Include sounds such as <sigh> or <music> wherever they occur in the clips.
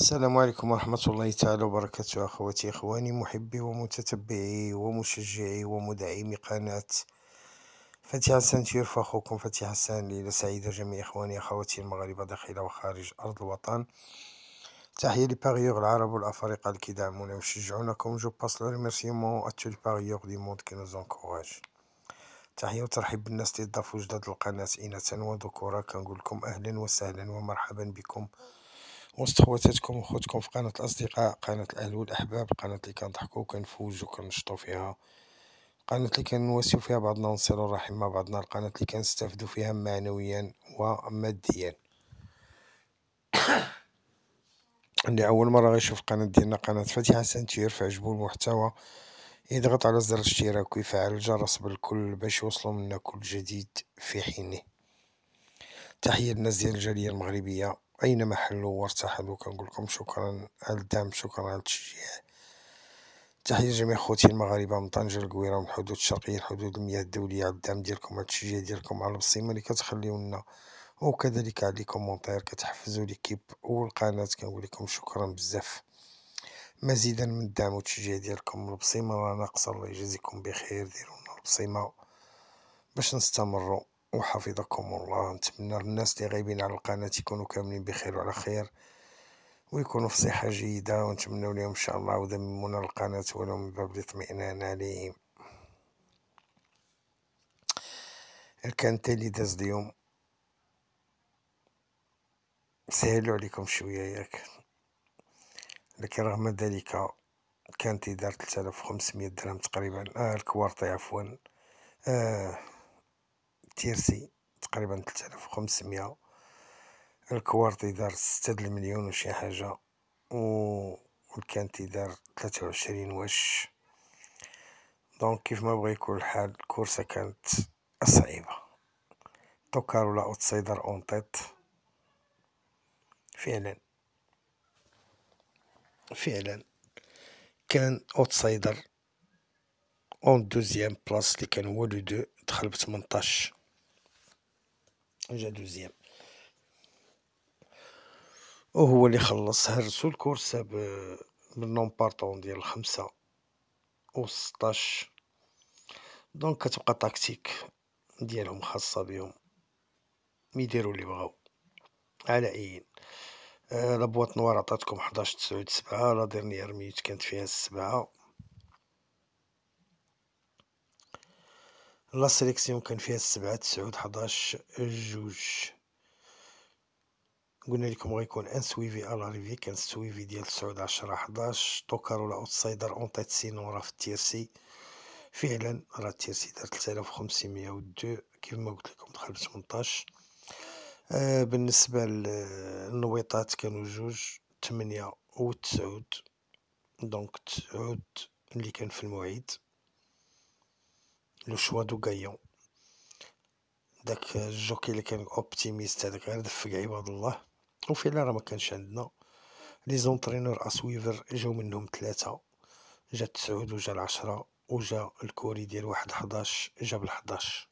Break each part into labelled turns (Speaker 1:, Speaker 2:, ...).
Speaker 1: السلام عليكم ورحمة الله تعالى وبركاته أخواتي إخواني محبي ومتتبعي ومشجعي ومدعمي قناة فتي حسن تيرف أخوكم فتي حسن ليلة سعيدة جميع إخواني أخواتي المغاربة داخل وخارج أرض الوطن تحية لباريوغ العرب والأفارقة اللي كيدعمونا ويشجعونكم جو باس لو ريميرسيمون أتو لباريوغ دي موند كي نوزونكوراج تحية وترحيب بالناس اللي ضافوا جداد القناة إناثا وذكورا كنقول لكم أهلا وسهلا ومرحبا بكم وسط خواتاتكم وخوتكم في قناة الأصدقاء قناة الأهل والأحباب القناة اللي كنضحكو وكنفوجوا وكنشطو فيها القناة اللي كنواسيو فيها بعضنا ونصلوا الرحم مع بعضنا القناة اللي كنستافدو فيها معنويا وماديا <coughs> اللي أول مرة غيشوف القناة ديالنا قناة فاتحة سنتير فعجبو المحتوى يضغط على زر الاشتراك ويفعل الجرس بالكل باش يوصلوا منا كل جديد في حينه تحية للناس ديال الجالية المغربية أين محله وارتحلوا كنقول لكم شكرا على الدعم شكرا على التشجيع تحية لجميع خوتي المغاربة من طنجة القويرة ومن الحدود الشرقية الحدود المياه الدولية على الدعم ديالكم على التشجيع ديالكم على البصيمة اللي كتخليو لنا وكذلك على لي كومونتير كتحفزوا ليكيب والقناة كنقول لكم شكرا بزاف مزيدا من الدعم والتشجيع ديالكم البصيمة راه ناقصة الله يجازيكم بخير ديروا لنا البصيمة باش نستمروا وحفظكم الله نتمنى الناس اللي غايبين على القناة يكونوا كاملين بخير وعلى خير ويكونوا في صحة جيدة ونتمنى لهم إن شاء الله ودمنا من منى القناة ولهم من باب الاطمئنان عليهم كان تالي داز اليوم سهلوا عليكم شوية ياك لكن رغم ذلك كانت دار 3500 درهم تقريبا آه الكوارطي عفوا آه تيرسي تقريبا 3500 الكوارتي دار 6 المليون وشي حاجه و والكانتي دار 23 واش دونك كيف ما بغى يكون الحال الكورسه كانت صعيبه توكار ولا اوتسايدر اون تيت فعلا فعلا كان اوتسايدر اون دوزيام بلاص اللي كان هو لو دو دخل ب 18 جا دوزيام وهو اللي خلص هرسو الكورسة ب من بارطون ديال الخمسة و ستاش دونك كتبقى تاكتيك ديالهم خاصة بهم يديرو اللي بغاو على اين آه نوار عطاتكم حداش تسعود سبعة لا ديرنيير ميت كانت فيها السبعة لا سيليكسيون كان فيها السبعة تسعود حداش جوج قلنا لكم غيكون ان سويفي على ريفي كان سويفي ديال تسعود عشرة حداش ولا اوتسايدر اونطيت سينون راه في التيرسي فعلا راه التيرسي دار تلتالاف وخمسمية ودو كيف ما قلت لكم دخل بتمنطاش آه بالنسبة للنويطات كانوا جوج تمنية و تسعود دونك تسعود اللي كان في الموعد لو شوا دو غايون داك الجوكي اللي كان اوبتيميست هذاك غير دفك عباد الله وفعلا راه ما كانش عندنا لي زونترينور اسويفر جاو منهم ثلاثه جا تسعود وجا العشرة وجا الكوري ديال واحد حداش جاب الحداش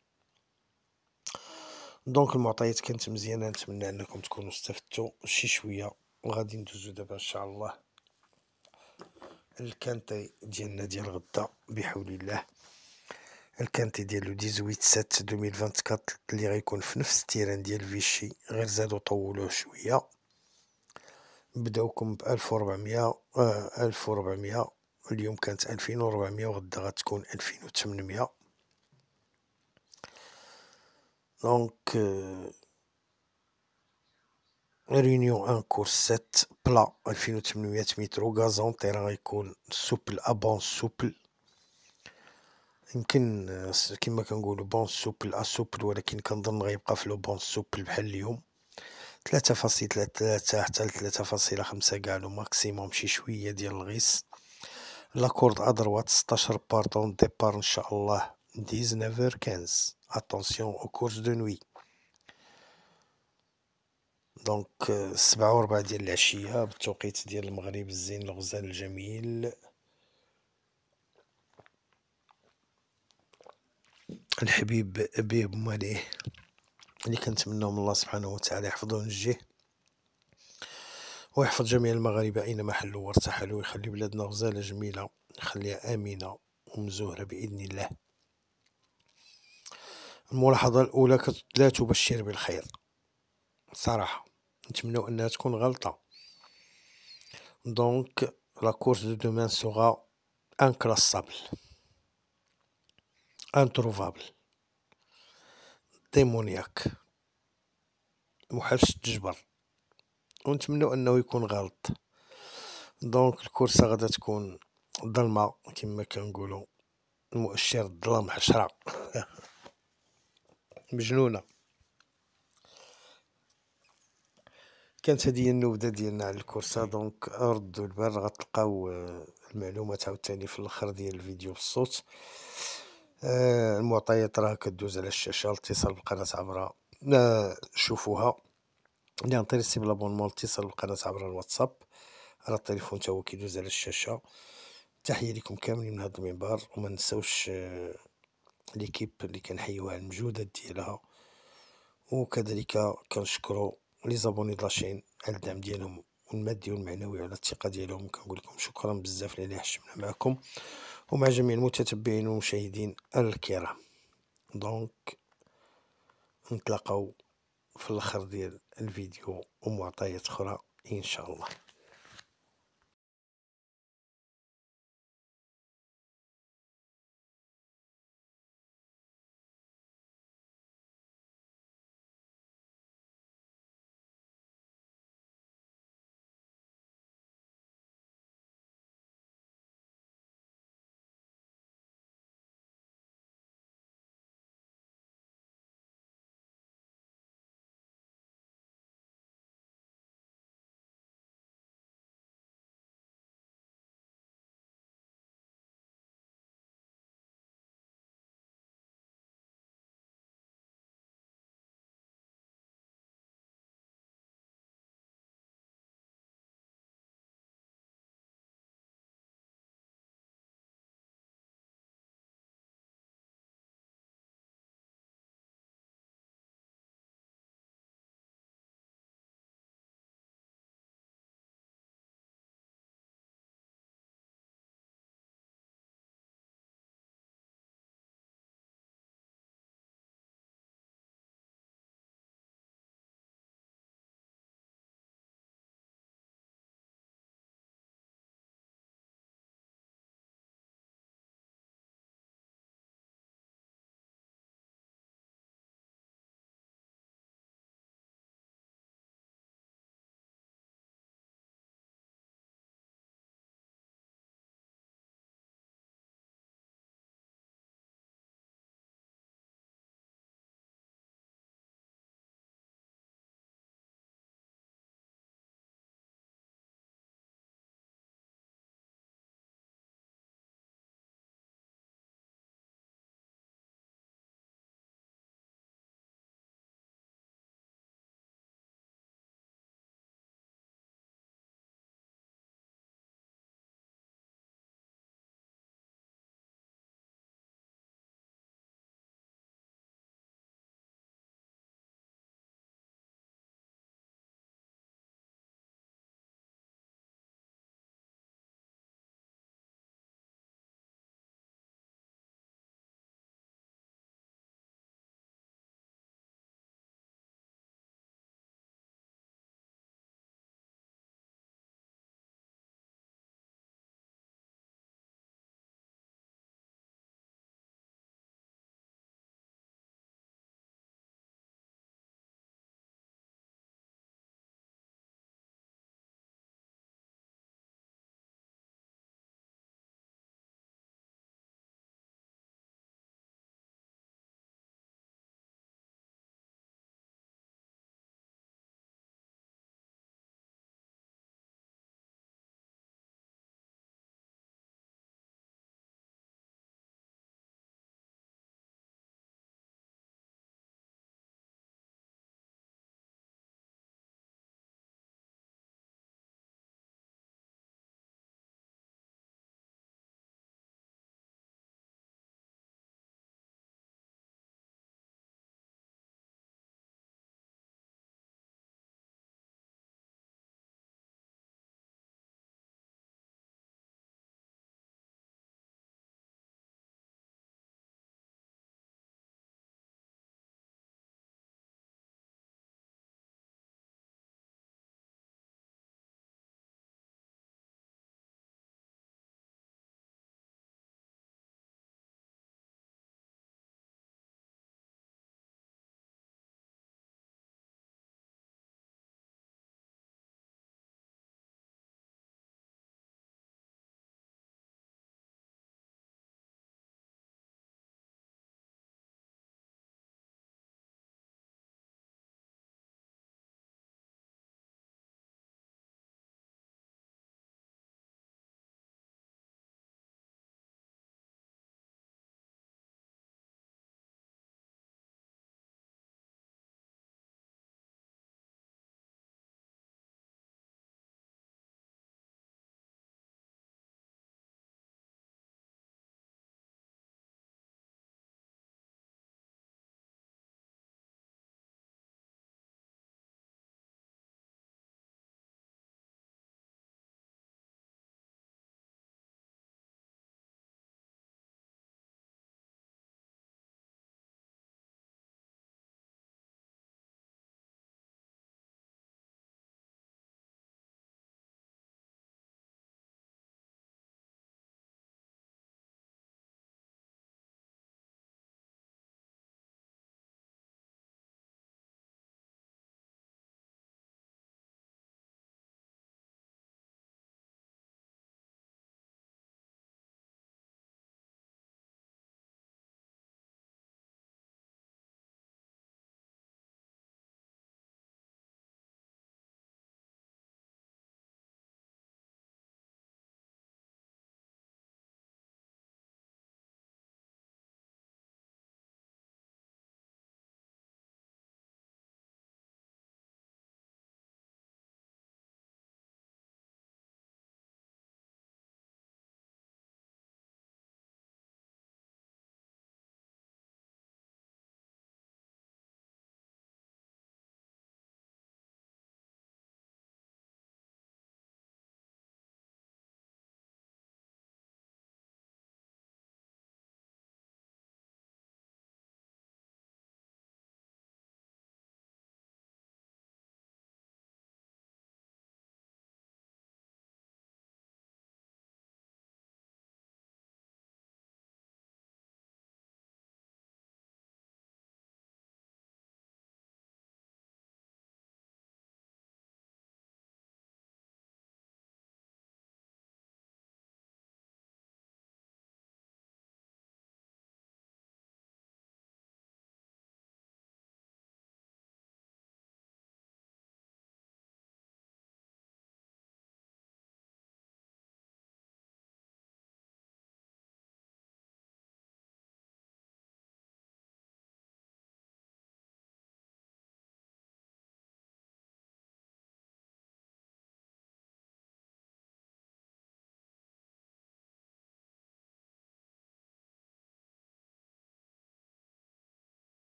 Speaker 1: دونك المعطيات كانت مزيانه نتمنى انكم تكونوا استفدتوا شي شويه وغادي ندوزو دابا ان شاء الله الكانتي ديالنا ديال غدا بحول الله الكانتي ديال لو 18 7 2024 اللي غيكون في نفس التيران ديال فيشي غير زادو طولوه شويه بداوكم ب 1400 آه 1400 اليوم كانت 2400 وغدا غتكون 2800 دونك آه ان كورس 7 بلا 2800 متر غازون تيران غيكون سوبل ابون سوبل يمكن كما كنقولوا بون سوبل اسوبل ولكن كنظن غيبقى في لو بون سوبل بحال اليوم 3.3 حتى 3.5 فاصلة خمسة قالوا ماكسيموم شي شوية ديال الغيس لاكورد ادروات 16 باردون ديبار ان شاء الله 19 15 اتونسيون او كورس دو نوي دونك 7 و 4 ديال العشية بالتوقيت ديال المغرب الزين الغزال الجميل الحبيب أبي أبو ماليه اللي كنتمناو من الله سبحانه وتعالى يحفظه وينجيه ويحفظ جميع المغاربة أينما حلوا وارتحلوا ويخلي بلادنا غزالة جميلة يخليها آمنة ومزهرة بإذن الله الملاحظة الأولى لا تبشر بالخير صراحة نتمنى أنها تكون غلطة دونك لا كورس دو دومان سوغا انكراسابل انتروفابل ديمونياك محرش التجبر ونتمنى انه يكون غلط دونك الكورسة غادا تكون ظلمة كما كنقولو مؤشر الظلام حشرة <laughs> مجنونة كانت هذه النبذة ديالنا على الكورسة إيه. دونك ردوا البال غتلقاو آه، المعلومات عاوتاني في الاخر ديال الفيديو بالصوت آه، المعطيات راه كدوز على الشاشه الاتصال بالقناه عبر شوفوها اللي انتريسي بلابونمون الاتصال بالقناه عبر الواتساب راه التليفون تا هو كيدوز على الشاشه تحيه لكم كاملين من هذا المنبر وما نساوش آه، ليكيب اللي كنحيوها على المجهودات ديالها وكذلك كنشكروا لي زابوني دلاشين لاشين على الدعم ديالهم المادي والمعنوي على الثقه ديالهم كنقول لكم شكرا بزاف للي حشمنا معكم ومع جميع المتتبعين والمشاهدين الكرام دونك نتلاقاو في الاخر ديال الفيديو ومعطيات اخرى ان شاء الله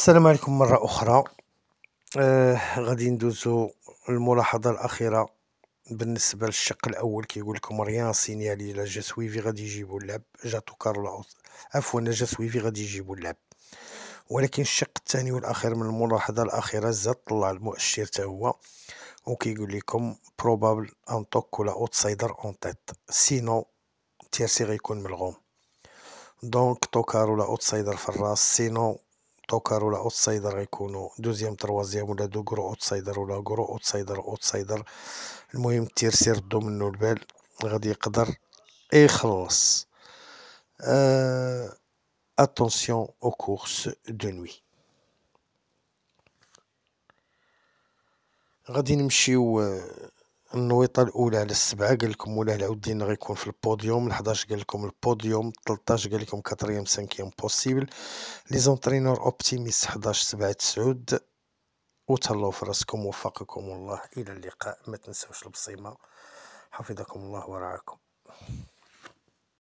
Speaker 1: السلام عليكم مرة أخرى آه غادي ندوزو الملاحظة الأخيرة بالنسبة للشق الأول كيقول لكم ريان سينيالي لا جا سويفي غادي يجيبو اللعب جاتو كارلو عفوا جا سويفي غادي يجيبو اللعب ولكن الشق الثاني والأخير من الملاحظة الأخيرة زاد طلع المؤشر تا هو وكيقول لكم بروبابل أنطوك ولا أوتسايدر أون تيت سينو تيرسي غيكون ملغوم دونك توكار ولا أوتسايدر في الراس سينو توكر ولا اوتسايدر غيكونوا دوزيام تروازيام ولا دو كرو اوتسايدر ولا كرو اوتسايدر اوتسايدر المهم سير دو منو البال غادي يقدر يخلص أه... اتونسيون او كورس دو نوي غادي نمشيو آه، النويطه الاولى على السبعه قال لكم مولاه العودين غيكون في البوديوم ال11 قال لكم البوديوم 13 قال لكم كاتريام سانكيام بوسيبل لي زونترينور اوبتيميست 11 7 تسعود وتهلاو في راسكم وفقكم الله الى اللقاء ما تنساوش البصيمه حفظكم الله ورعاكم